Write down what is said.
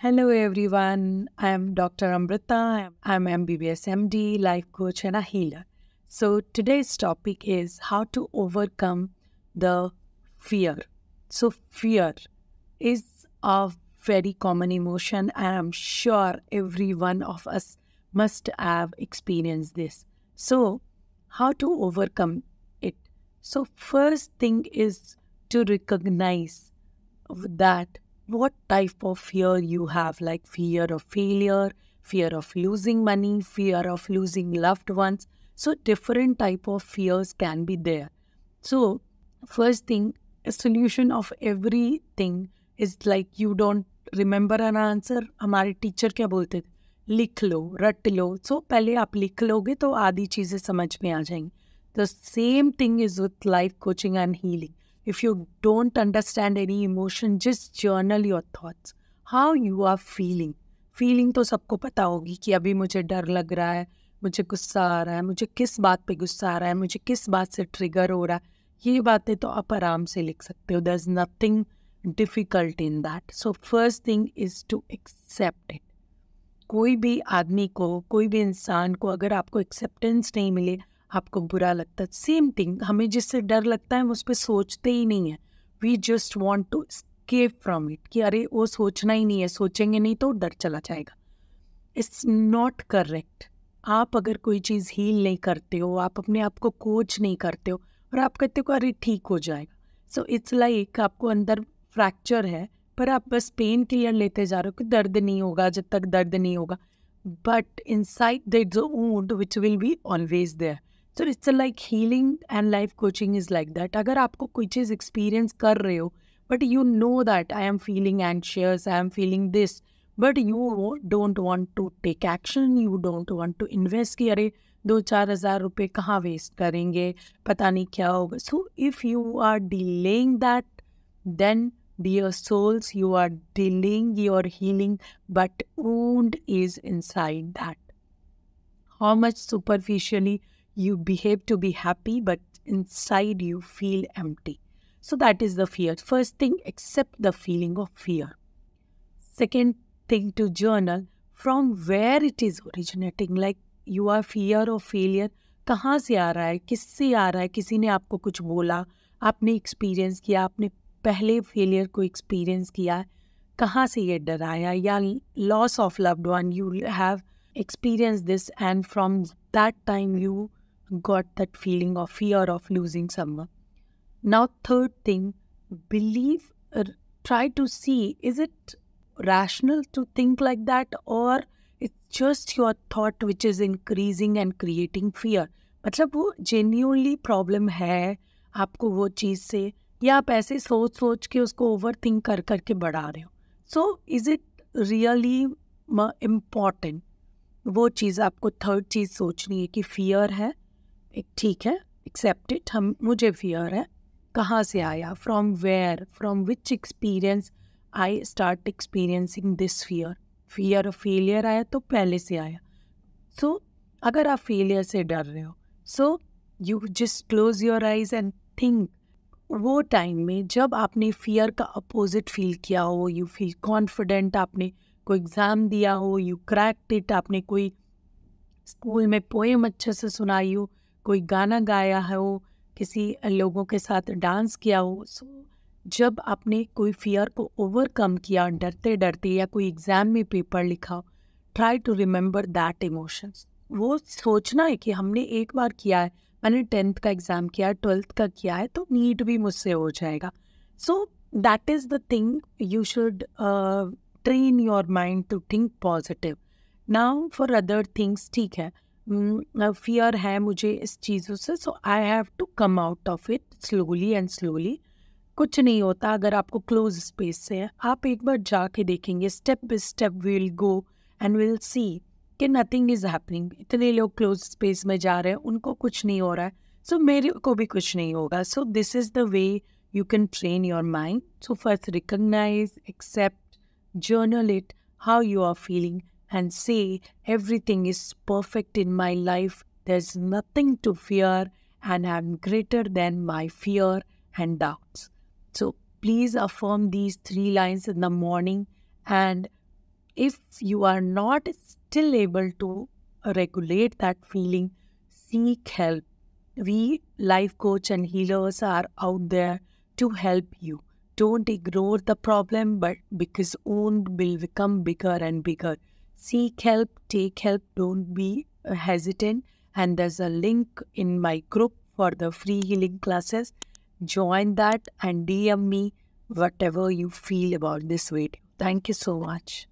Hello everyone, I am Dr. Amrita. I am MBBS MD, life coach, and a healer. So today's topic is how to overcome the fear. So, fear is a very common emotion, and I'm sure every one of us must have experienced this. So, how to overcome it? So, first thing is to recognize that what type of fear you have, like fear of failure, fear of losing money, fear of losing loved ones. So different type of fears can be there. So first thing, a solution of everything is like you don't remember an answer. Our teacher क्या बोलते लिख लो रट लो सो so, पहले आप लिख लोगे तो आधी चीज़ें समझ में आ जाएंगी the same thing is with life coaching and healing If you don't understand any emotion, just journal your thoughts. How you are feeling. Feeling तो सबको पता होगी कि अभी मुझे डर लग रहा है मुझे गुस्सा आ रहा है मुझे किस बात पे गुस्सा आ रहा है मुझे किस बात से ट्रिगर हो रहा है ये बातें तो आप आराम से लिख सकते हो there is nothing difficult in that so first thing is to accept it कोई भी आदमी को कोई भी इंसान को अगर आपको एक्सेप्टेंस नहीं मिले आपको बुरा लगता है सेम थिंग हमें जिससे डर लगता है हम उस पर सोचते ही नहीं है we just want to escape from it कि अरे वो सोचना ही नहीं है सोचेंगे नहीं तो डर चला जाएगा इट्स नॉट करेक्ट आप अगर कोई चीज़ हील नहीं करते हो आप अपने आप को कोच नहीं करते हो और आप कहते हो अरे ठीक हो जाएगा सो इट्स लाइक आपको अंदर फ्रैक्चर है पर आप बस पेन क्लियर लेते जा रहे हो कि दर्द नहीं होगा जब तक दर्द नहीं होगा but inside the which will be always there so it's like healing and life coaching is like that अगर आपको कोई चीज़ एक्सपीरियंस कर रहे हो but you know that I am feeling anxious I am feeling this but you don't want to take action you don't want to invest कि अरे दो चार हज़ार रुपये कहाँ वेस्ट करेंगे पता नहीं क्या होगा so if you are dealing that then souls you are dealing your healing but but is inside that how much superficially you behave to be happy, but inside you feel empty. So that is the fear. First thing, accept the feeling of fear. Second thing, to journal from where it is originating. Like you are fear of failure. कहाँ से आ रहा है किससे आ रहा है किसी ने आपको कुछ बोला आपने एक्सपीरियंस किया आपने पहले फेलियर को एक्सपीरियंस किया कहाँ से ये डर आया या loss of loved one you have experience this and from that time you got that feeling of fear of losing someone. Now, third thing, believe, uh, try to see is it rational to think like that or it's just your thought which is increasing and creating fear. मतलब वो genuinely problem है आपको वो चीज़ से या आप ऐसे सोच सोच के उसको ओवर थिंक कर करके बढ़ा रहे हो so is it really important वो चीज़ आपको थर्ड चीज़ सोचनी है कि फियर है एक ठीक है एक्सेप्ट इट हम मुझे फियर है कहाँ से आया from where from which experience I start experiencing this fear fear of failure आया तो पहले से आया सो so, अगर आप फेलियर से डर रहे हो so you just close your eyes and think वो टाइम में जब आपने फियर का अपोजिट फील किया हो यू फील कॉन्फिडेंट आपने कोई एग्ज़ाम दिया हो यू क्रैक्ट इट आपने कोई स्कूल में पोएम अच्छे से सुनाई हो कोई गाना गाया हो किसी लोगों के साथ डांस किया हो सो जब आपने कोई फियर को ओवरकम किया डरते डरते या कोई एग्ज़ाम में पेपर लिखा हो try to remember that emotions वो सोचना है कि हमने एक बार किया है मैंने टेंथ का एग्ज़ाम किया है ट्वेल्थ का किया है तो नीट भी मुझसे हो जाएगा so that is the thing you should train your mind to think positive now for other things ठीक है फियर हम्म, है मुझे इस चीज़ों से so I have to come out of it slowly and slowly कुछ नहीं होता अगर आपको क्लोज स्पेस से है आप एक बार जाके देखेंगे step by step will go and will see कि नथिंग इज़ हैपनिंग इतने लोग क्लोज स्पेस में जा रहे हैं उनको कुछ नहीं हो रहा है सो so, मेरे को भी कुछ नहीं होगा so this is the way you can train your mind so first recognise accept journal it how you are feeling and say, Everything is perfect in my life, there's nothing to fear, and I'm greater than my fear and doubts. So please affirm these three lines in the morning. And if you are not still able to regulate that feeling, seek help. We, life coach and healers, are out there to help you. Don't ignore the problem, but because wound will become bigger and bigger seek help, take help, don't be hesitant. And there's a link in my group for the free healing classes. Join that and DM me whatever you feel about this video. Thank you so much.